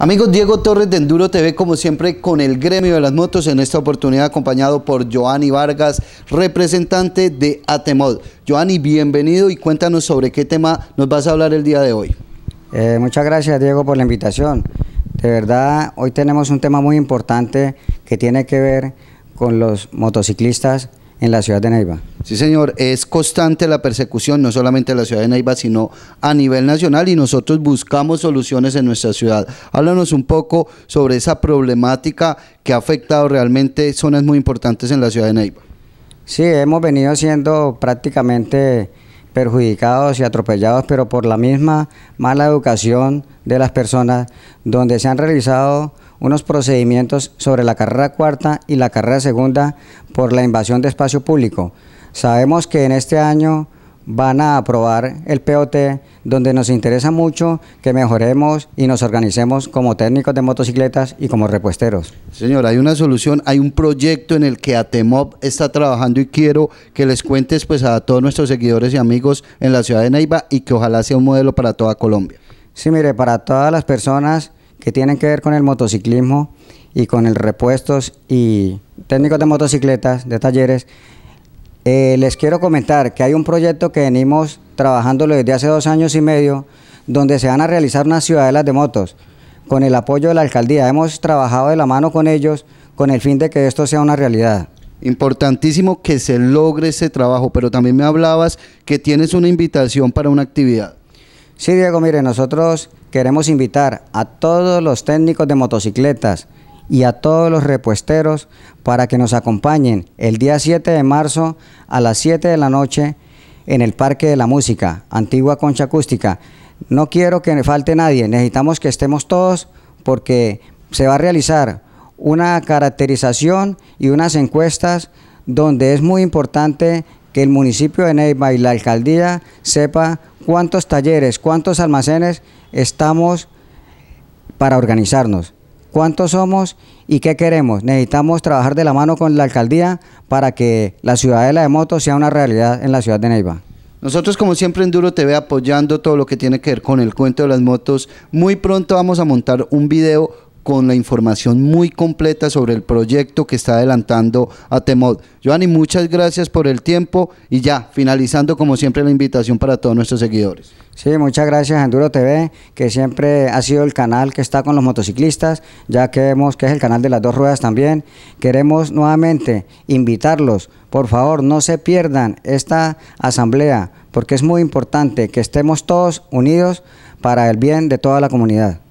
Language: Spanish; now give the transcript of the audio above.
Amigos, Diego Torres de Enduro TV, como siempre, con el gremio de las motos, en esta oportunidad acompañado por Joanny Vargas, representante de Atemod. Joanny, bienvenido y cuéntanos sobre qué tema nos vas a hablar el día de hoy. Eh, muchas gracias, Diego, por la invitación. De verdad, hoy tenemos un tema muy importante que tiene que ver con los motociclistas en la ciudad de Neiva. Sí, señor, es constante la persecución, no solamente en la ciudad de Neiva, sino a nivel nacional y nosotros buscamos soluciones en nuestra ciudad. Háblanos un poco sobre esa problemática que ha afectado realmente zonas muy importantes en la ciudad de Neiva. Sí, hemos venido siendo prácticamente perjudicados y atropellados, pero por la misma mala educación de las personas, donde se han realizado unos procedimientos sobre la carrera cuarta y la carrera segunda por la invasión de espacio público. Sabemos que en este año van a aprobar el POT, donde nos interesa mucho que mejoremos y nos organicemos como técnicos de motocicletas y como repuesteros. Señor, hay una solución, hay un proyecto en el que ATEMOP está trabajando y quiero que les cuentes pues a todos nuestros seguidores y amigos en la ciudad de Neiva y que ojalá sea un modelo para toda Colombia. Sí, mire, para todas las personas que tienen que ver con el motociclismo y con el repuestos y técnicos de motocicletas, de talleres, eh, les quiero comentar que hay un proyecto que venimos trabajando desde hace dos años y medio, donde se van a realizar unas ciudadelas de motos con el apoyo de la alcaldía. Hemos trabajado de la mano con ellos con el fin de que esto sea una realidad. Importantísimo que se logre ese trabajo, pero también me hablabas que tienes una invitación para una actividad. Sí, Diego, mire, nosotros queremos invitar a todos los técnicos de motocicletas y a todos los repuesteros para que nos acompañen el día 7 de marzo a las 7 de la noche en el Parque de la Música, Antigua Concha Acústica. No quiero que me falte nadie, necesitamos que estemos todos porque se va a realizar una caracterización y unas encuestas donde es muy importante que el municipio de Neiva y la alcaldía sepa cuántos talleres, cuántos almacenes estamos para organizarnos. ¿Cuántos somos y qué queremos? Necesitamos trabajar de la mano con la alcaldía para que la ciudadela de motos sea una realidad en la ciudad de Neiva. Nosotros como siempre en Duro TV apoyando todo lo que tiene que ver con el cuento de las motos. Muy pronto vamos a montar un video con la información muy completa sobre el proyecto que está adelantando Atemod. Joanny, muchas gracias por el tiempo y ya, finalizando como siempre la invitación para todos nuestros seguidores. Sí, muchas gracias Enduro TV, que siempre ha sido el canal que está con los motociclistas, ya que vemos que es el canal de las dos ruedas también. Queremos nuevamente invitarlos, por favor, no se pierdan esta asamblea, porque es muy importante que estemos todos unidos para el bien de toda la comunidad.